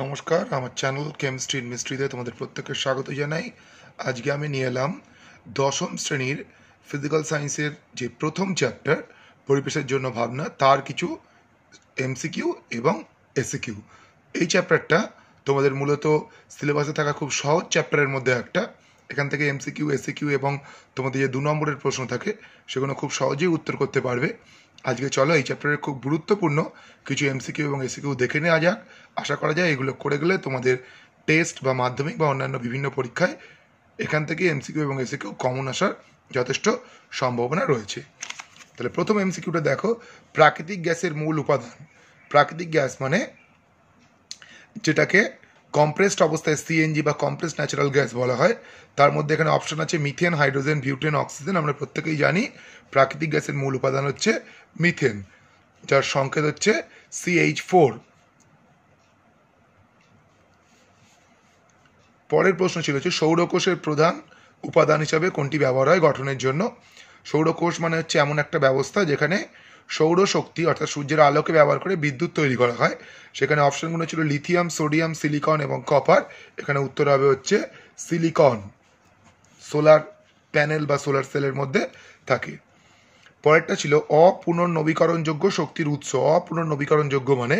নমস্কার আমার channel chemistry মিস্ট্রিতে তোমাদের প্রত্যেককে স্বাগত জানাই আজকে আমি নিয়ে এলাম দশম শ্রেণীর ফিজিক্যাল সায়েন্সের যে প্রথম চ্যাপ্টার পরিবেশের জন্য ভাবনা তার কিছু এমসিকিউ এবং এসিকিউ এই চ্যাপ্টারটা তোমাদের মূলত সিলেবাসে থাকা খুব সহজ চ্যাপ্টারের মধ্যে একটা এখান থেকে এমসিকিউ এসিকিউ এবং তোমাদের যে দু নম্বরের প্রশ্ন থাকে সেগুলো খুব সহজেই উত্তর করতে পারবে আজকে চলো এই চ্যাপ্টারের খুব গুরুত্বপূর্ণ কিছু এমসিকিউ এবং এসিকিউ দেখে নেওয়া যাক আশা করা যায় এগুলো করে গেলে তোমাদের টেস্ট বা মাধ্যমিক বা অন্যান্য বিভিন্ন পরীক্ষায় এখান থেকে এমসিকিউ এবং এসিকিউ কমন আসার যথেষ্ট সম্ভাবনা রয়েছে তাহলে প্রথম এমসিকিউটা দেখো প্রাকৃতিক গ্যাসের মূল উপাদান প্রাকৃতিক গ্যাস মানে যেটাকে কম্প্রেসড অবস্থায় সিএনজি বা কম্প্রেসড ন্যাচারাল গ্যাস বলা হয় তার মধ্যে এখানে অপশন আছে মিথেন হাইড্রোজেন বিউটেন অক্সিজেন আমরা প্রত্যেকেই জানি প্রাকৃতিক গ্যাসের মূল উপাদান হচ্ছে মিথেন যার সংকেত হচ্ছে সিএইচ ফোর পরের প্রশ্ন ছিল হচ্ছে সৌরকোষের প্রধান উপাদান হিসাবে কোনটি ব্যবহার হয় গঠনের জন্য সৌরকোষ মানে হচ্ছে এমন একটা ব্যবস্থা যেখানে সৌরশক্তি অর্থাৎ সূর্যের আলোকে ব্যবহার করে বিদ্যুৎ তৈরি করা হয় সেখানে অপশনগুলো ছিল লিথিয়াম সোডিয়াম সিলিকন এবং কপার এখানে উত্তর হবে হচ্ছে সিলিকন সোলার প্যানেল বা সোলার সেলের মধ্যে থাকে পরেরটা ছিল অপুনর্নবীকরণযোগ্য শক্তির উৎস অপুনর্নবীকরণযোগ্য মানে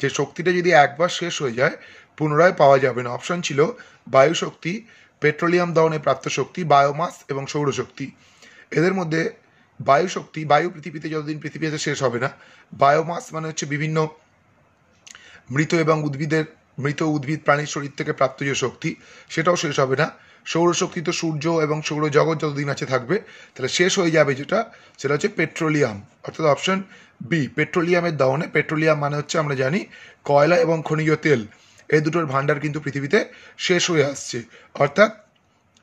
যে শক্তিটা যদি একবার শেষ হয়ে যায় পুনরায় পাওয়া যাবে না অপশন ছিল বায়ু শক্তি পেট্রোলিয়াম দহনে প্রাপ্ত শক্তি বায়োমাস এবং সৌরশক্তি এদের মধ্যে বায়ু শক্তি বায়ু পৃথিবীতে যতদিন পৃথিবী আছে শেষ হবে না বায়োমাস মানে হচ্ছে বিভিন্ন মৃত এবং উদ্ভিদের মৃত উদ্ভিদ প্রাণীর শরীর থেকে প্রাপ্ত যে শক্তি সেটাও শেষ হবে না সৌরশক্তি তো সূর্য এবং সৌর জগৎ যতদিন আছে থাকবে তাহলে শেষ হয়ে যাবে যেটা সেটা হচ্ছে পেট্রোলিয়াম অর্থাৎ অপশন বি পেট্রোলিয়ামের দহনে পেট্রোলিয়াম মানে হচ্ছে আমরা জানি কয়লা এবং খনিজ তেল এই দুটোর ভাণ্ডার কিন্তু পৃথিবীতে শেষ হয়ে আসছে অর্থাৎ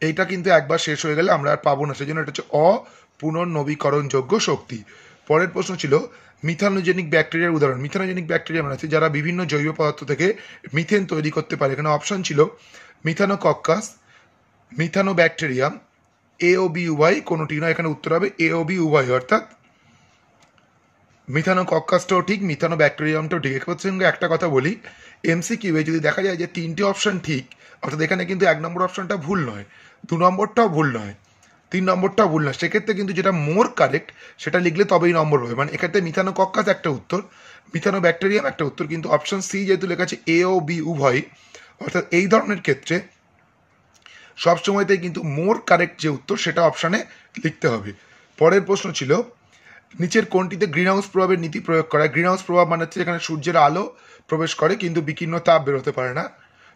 এইটা কিন্তু একবার শেষ হয়ে গেলে আমরা আর পাবো না সেজন্য এটা হচ্ছে অপুনর্নবীকরণযোগ্য শক্তি পরের প্রশ্ন ছিল মিথানোজেনিক ব্যাকটেরিয়ার উদাহরণ মিথানোজেনিক ব্যাকটেরিয়া মানে আছে যারা বিভিন্ন জৈব পদার্থ থেকে মিথেন তৈরি করতে পারে এখানে অপশন ছিল মিথানো এ ও বি উভয় কোনোটি নয় এখানে উত্তর হবে বি উভয় অর্থাৎ মিথানো কক্কাসটাও ঠিক মিথানো ব্যাকটেরিয়ামটাও ঠিক এরপর সঙ্গে একটা কথা বলি এমসি কিউ যদি দেখা যায় যে তিনটি অপশান ঠিক অর্থাৎ এখানে কিন্তু এক নম্বর অপশানটা ভুল নয় দু নম্বরটাও ভুল নয় তিন নম্বরটাও ভুল নয় সেক্ষেত্রে কিন্তু যেটা মোর কারেক্ট সেটা লিখলে তবেই নম্বর হবে মানে এক্ষেত্রে মিথানো কক্কাস একটা উত্তর মিথানো ব্যাকটেরিয়াম একটা উত্তর কিন্তু অপশান সি যেহেতু লেখা আছে এ ও বি উভয় অর্থাৎ এই ধরনের ক্ষেত্রে সবসময়তেই কিন্তু মোর কারেক্ট যে উত্তর সেটা অপশানে লিখতে হবে পরের প্রশ্ন ছিল নিচের কোনটিতে গ্রিনহাউস প্রভাবের নীতি প্রয়োগ করা গ্রিনহাউস প্রভাব মানে হচ্ছে এখানে সূর্যের আলো প্রবেশ করে কিন্তু বিকিন্ন তাপ বেরোতে পারে না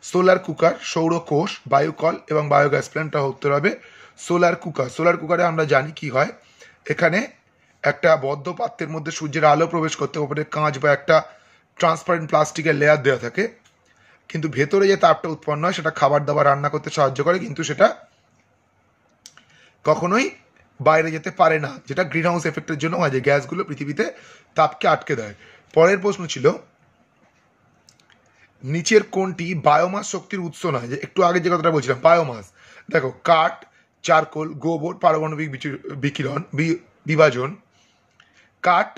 সোলার কুকার সৌর কোষ বায়ুকল এবং বায়োগ্যাস প্ল্যান্টটা উত্তর হবে সোলার কুকার সোলার কুকারে আমরা জানি কি হয় এখানে একটা বদ্ধ পাত্রের মধ্যে সূর্যের আলো প্রবেশ করতে ওপরে কাঁচ বা একটা ট্রান্সপারেন্ট প্লাস্টিকের লেয়ার দেওয়া থাকে কিন্তু ভেতরে যে তাপটা উৎপন্ন হয় সেটা খাবার দাবার রান্না করতে সাহায্য করে কিন্তু সেটা কখনোই বাইরে যেতে পারে না যেটা গ্রিন হাউস এফেক্টের জন্য হয় যে গ্যাসগুলো পৃথিবীতে তাপকে আটকে দেয় পরের প্রশ্ন ছিল নিচের কোনটি বায়োমাস শক্তির উৎস নয় যে একটু আগে যে কথাটা বলছিলাম বায়োমাস দেখো কাঠ চারকোল গোবর পারমাণবিক বিকিরণ বিভাজন কাঠ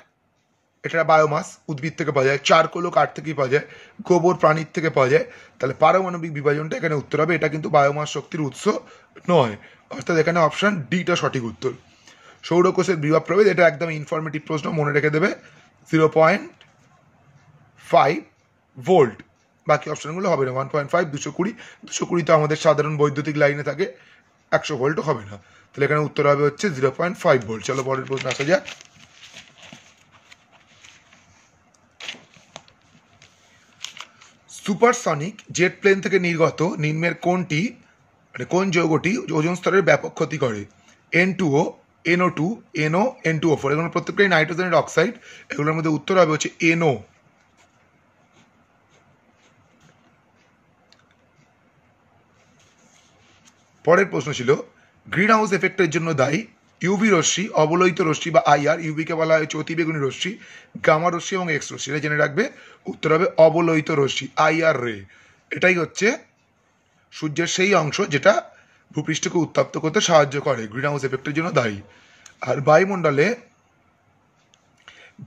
এটা বায়োমাস উদ্ভিদ থেকে পাওয়া যায় চারকোলও কাঠ থেকেই পাওয়া যায় গোবর প্রাণীর থেকে পাওয়া যায় তাহলে পারমাণবিক বিভাজনটা এখানে উত্তর হবে এটা কিন্তু বায়োমাস শক্তির উৎস নয় অর্থাৎ এখানে অপশান ডিটা সঠিক উত্তর সৌরকোষের বিভাব প্রভেদ এটা একদম ইনফরমেটিভ প্রশ্ন মনে রেখে দেবে জিরো পয়েন্ট ফাইভ ভোল্ট বাকি অপশানগুলো হবে না ওয়ান পয়েন্ট ফাইভ দুশো কুড়ি দুশো কুড়ি তো আমাদের সাধারণ বৈদ্যুতিক লাইনে থাকে একশো ভোল্টও হবে না তাহলে এখানে উত্তর হবে হচ্ছে জিরো পয়েন্ট ফাইভ ভোল্ট চলো পরের প্রশ্ন আসা যাক সুপারসনিক জেট প্লেন থেকে নির্গত নিম্নের কোনটি মানে কোন যৌগটি ওজন স্তরের ব্যাপক ক্ষতি করে N two O N O two N O N two O four এগুলো প্রত্যেকটাই নাইট্রোজেনের অক্সাইড এগুলোর মধ্যে উত্তর হবে হচ্ছে এনও পরের প্রশ্ন ছিল গ্রিন হাউস এফেক্টের জন্য দায়ী ইউভি রশ্মি অবলোহিত রশ্মি বা আইআর ইউভিকে বলা হয়েছে অতিবেগুনি রশ্মি গামা রশ্মি এবং এক্স রশ্মি এটা জেনে রাখবে উত্তর হবে অবলোহিত রশ্মি আইআর রে এটাই হচ্ছে সূর্যের সেই অংশ যেটা ভূপৃষ্ঠকে উত্তপ্ত করতে সাহায্য করে গ্রিন হাউস এফেক্টের জন্য দায়ী আর বায়ুমণ্ডলে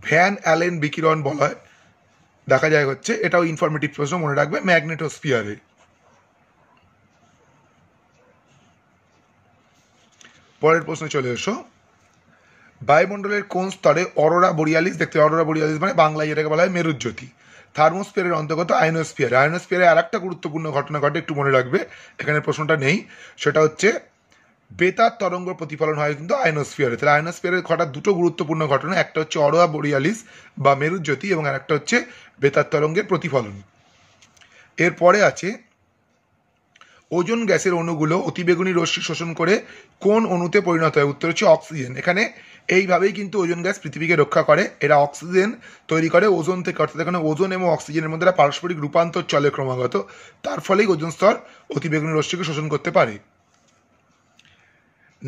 ভ্যান অ্যালেন বিকিরণ বলা হয় দেখা যায় হচ্ছে এটাও ইনফরমেটিভ প্রশ্ন মনে রাখবে ম্যাগনেটোস্ফিয়ারে পরের প্রশ্নে চলে এসো বায়ুমণ্ডলের কোন স্তরে অরোরা বরিয়ালিস দেখতে অরোরা বরিয়ালিস মানে বাংলায় যেটাকে বলা হয় মেরুজ্যোতি থার্মোস্ফিয়ারের অন্তর্গত আয়নোস্পিয়ার আয়নোস্পিয়ারে আর একটা গুরুত্বপূর্ণ ঘটনা ঘটে একটু মনে রাখবে এখানে প্রশ্নটা নেই সেটা হচ্ছে বেতার তরঙ্গ প্রতিফলন হয় কিন্তু আয়নোস্ফিয়ারে তাহলে আয়নোস্ফিয়ারে ঘটা দুটো গুরুত্বপূর্ণ ঘটনা একটা হচ্ছে অরোয়া বরিয়ালিস বা মেরুজ্যোতি এবং আরেকটা হচ্ছে বেতার তরঙ্গের প্রতিফলন এরপরে আছে ওজন গ্যাসের অণুগুলো অতিবেগুনি রশ্মি শোষণ করে কোন অণুতে পরিণত হয় উত্তর হচ্ছে অক্সিজেন এখানে এইভাবেই কিন্তু ওজন গ্যাস পৃথিবীকে রক্ষা করে এরা অক্সিজেন তৈরি করে ওজন থেকে অর্থাৎ এখানে ওজন এবং অক্সিজেনের মধ্যে পারস্পরিক রূপান্তর চলে ক্রমাগত তার ফলেই ওজন স্তর অতিবেগুনি রশ্মিকে শোষণ করতে পারে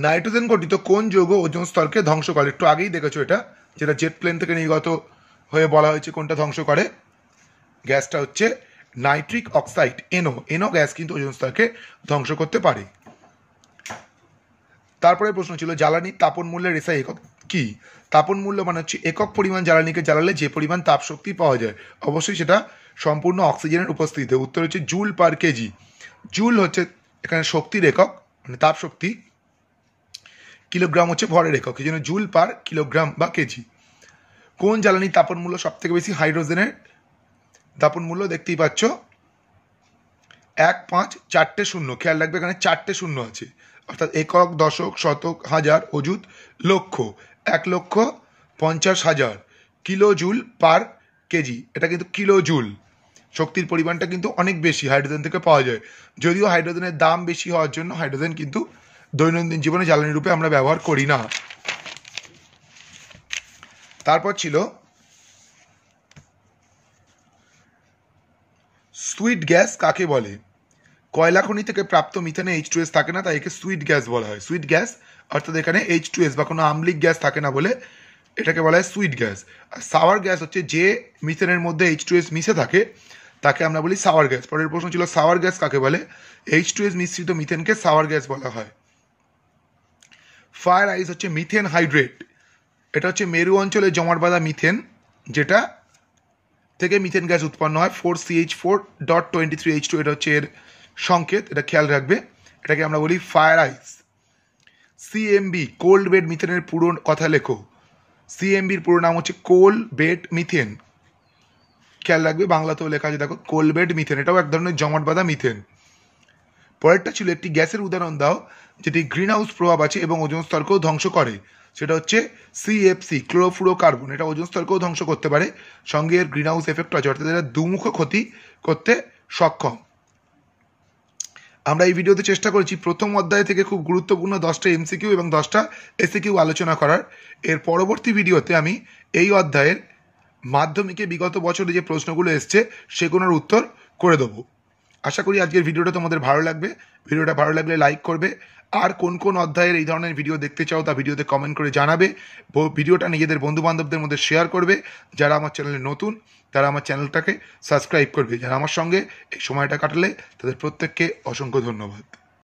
নাইট্রোজেন গঠিত কোন যৌগ ওজন স্তরকে ধ্বংস করে একটু আগেই দেখেছো এটা যেটা জেট প্লেন থেকে নির্গত হয়ে বলা হয়েছে কোনটা ধ্বংস করে গ্যাসটা হচ্ছে নাইট্রিক অক্সাইড এনো এনো গ্যাস কিন্তু ওজন স্তরকে ধ্বংস করতে পারে তারপরে প্রশ্ন ছিল জ্বালানি তাপন মূল্যের রেসা একক কি তাপন মূল্য মানে হচ্ছে একক পরিমাণ জ্বালানিকে জ্বালালে যে পরিমাণ তাপশক্তি পাওয়া যায় অবশ্যই সেটা সম্পূর্ণ অক্সিজেনের উপস্থিতিতে উত্তর হচ্ছে জুল পার কেজি জুল হচ্ছে এখানে শক্তির একক মানে তাপশক্তি কিলোগ্রাম হচ্ছে ভরের একক এই জন্য জুল পার কিলোগ্রাম বা কেজি কোন জ্বালানি তাপন মূল্য সবথেকে বেশি হাইড্রোজেনের দাপন মূল্য দেখতেই পাচ্ছ এক পাঁচ চারটে শূন্য খেয়াল রাখবে এখানে চারটে শূন্য আছে অর্থাৎ একক দশক শতক হাজার অযুত লক্ষ এক লক্ষ পঞ্চাশ হাজার কিলো জুল পার কেজি এটা কিন্তু কিলো জুল শক্তির পরিমাণটা কিন্তু অনেক বেশি হাইড্রোজেন থেকে পাওয়া যায় যদিও হাইড্রোজেনের দাম বেশি হওয়ার জন্য হাইড্রোজেন কিন্তু দৈনন্দিন জীবনে জ্বালানি রূপে আমরা ব্যবহার করি না তারপর ছিল সুইট গ্যাস কাকে বলে কয়লা খনি থেকে প্রাপ্ত মিথেনে এইচ টু এস থাকে না তাই একে সুইট গ্যাস বলা হয় সুইট গ্যাস অর্থাৎ এখানে এইচ টু এস বা কোনো আম্লিক গ্যাস থাকে না বলে এটাকে বলা হয় সুইট গ্যাস আর সাওয়ার গ্যাস হচ্ছে যে মিথেনের মধ্যে এইচ টু এস মিশে থাকে তাকে আমরা বলি সাওয়ার গ্যাস পরের প্রশ্ন ছিল সাওয়ার গ্যাস কাকে বলে এইচ টু এস মিশ্রিত মিথেনকে সাওয়ার গ্যাস বলা হয় ফায়ার আইস হচ্ছে মিথেন হাইড্রেট এটা হচ্ছে মেরু অঞ্চলে জমাট বাঁধা মিথেন যেটা থেকে মিথেন গ্যাস উৎপন্ন হয় four C H four dot twenty three H two এটা হচ্ছে এর সংকেত এটা খেয়াল রাখবে এটাকে আমরা বলি fire ice CMB cold bed মিথেনের পুরো কথা লেখো সিএমবির পুরো নাম হচ্ছে কোল বেড মিথেন খেয়াল রাখবে বাংলাতেও লেখা আছে দেখো কোল বেড মিথেন এটাও এক ধরনের জমাট বাঁধা মিথেন পরেরটা ছিল একটি গ্যাসের উদাহরণ দাও যেটি গ্রিন হাউস প্রভাব আছে এবং ওজন স্তরকেও ধ্বংস করে সেটা হচ্ছে সিএফসি কার্বন এটা ওজন স্তরকেও ধ্বংস করতে পারে সঙ্গে এর গ্রিন হাউস এফেক্ট আছে অর্থাৎ এটা দুমুখ ক্ষতি করতে সক্ষম আমরা এই ভিডিওতে চেষ্টা করেছি প্রথম অধ্যায় থেকে খুব গুরুত্বপূর্ণ দশটা এমসিকিউ এবং দশটা এসিকিউ e আলোচনা করার এর পরবর্তী ভিডিওতে আমি এই অধ্যায়ের মাধ্যমিকে বিগত বছরে যে প্রশ্নগুলো এসছে সেগুলোর উত্তর করে দেবো আশা করি আজকের ভিডিওটা তোমাদের ভালো লাগবে ভিডিওটা ভালো লাগলে লাইক করবে আর কোন কোন অধ্যায়ের এই ধরনের ভিডিও দেখতে চাও তা ভিডিওতে কমেন্ট করে জানাবে ভিডিওটা নিজেদের বন্ধুবান্ধবদের মধ্যে শেয়ার করবে যারা আমার চ্যানেলে নতুন তারা আমার চ্যানেলটাকে সাবস্ক্রাইব করবে যারা আমার সঙ্গে এই সময়টা কাটালে তাদের প্রত্যেককে অসংখ্য ধন্যবাদ